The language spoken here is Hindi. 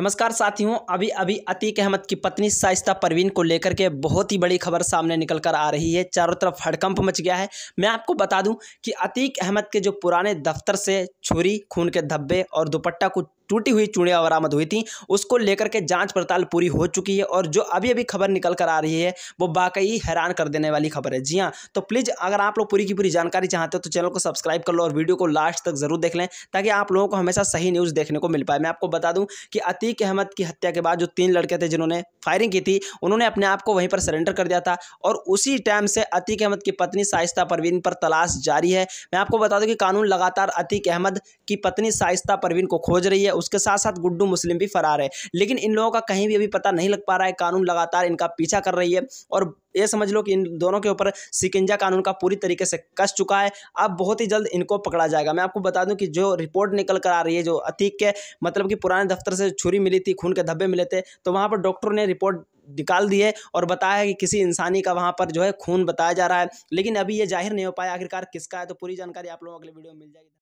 नमस्कार साथियों अभी अभी अतीक अहमद की पत्नी साइस्ता परवीन को लेकर के बहुत ही बड़ी खबर सामने निकल कर आ रही है चारों तरफ हड़कंप मच गया है मैं आपको बता दूं कि अतीक अहमद के जो पुराने दफ्तर से छुरी खून के धब्बे और दुपट्टा को टूटी हुई चूड़ियाँ बरामद हुई थी उसको लेकर के जाँच पड़ताल पूरी हो चुकी है और जो अभी अभी खबर निकल कर आ रही है वो वाकई हैरान कर देने वाली खबर है जी हाँ तो प्लीज़ अगर आप लोग पूरी की पूरी जानकारी चाहते हो तो चैनल को सब्सक्राइब कर लो और वीडियो को लास्ट तक जरूर देख लें ताकि आप लोगों को हमेशा सही न्यूज़ देखने को मिल पाए मैं आपको बता दूं कि अतीक अहमद की हत्या के बाद जो तीन लड़के थे जिन्होंने फायरिंग की थी उन्होंने अपने आप को वहीं पर सरेंडर कर दिया था और उसी टाइम से अतीक अहमद की पत्नी साइस्ता परवीन पर तलाश जारी है मैं आपको बता दूँ कि कानून लगातार अतीक अहमद की पत्नी साइस्ता परवीन को खोज रही है उसके साथ साथ गुड्डू मुस्लिम भी फरार है लेकिन इन लोगों का कहीं भी अभी पता नहीं लग पा रहा है कानून लगातार इनका पीछा कर रही है और ये समझ लो कि इन दोनों के ऊपर सिकंजा कानून का पूरी तरीके से कस चुका है अब बहुत ही जल्द इनको पकड़ा जाएगा मैं आपको बता दूं कि जो रिपोर्ट निकल कर आ रही है जो अतीक के मतलब कि पुराने दफ्तर से छुरी मिली थी खून के धब्बे मिले थे तो वहाँ पर डॉक्टरों ने रिपोर्ट निकाल दी है और बताया है कि किसी इंसानी का वहाँ पर जो है खून बताया जा रहा है लेकिन अभी ये जाहिर नहीं हो पाया आखिरकार किसका है तो पूरी जानकारी आप लोगों को अगले वीडियो में मिल जाएगी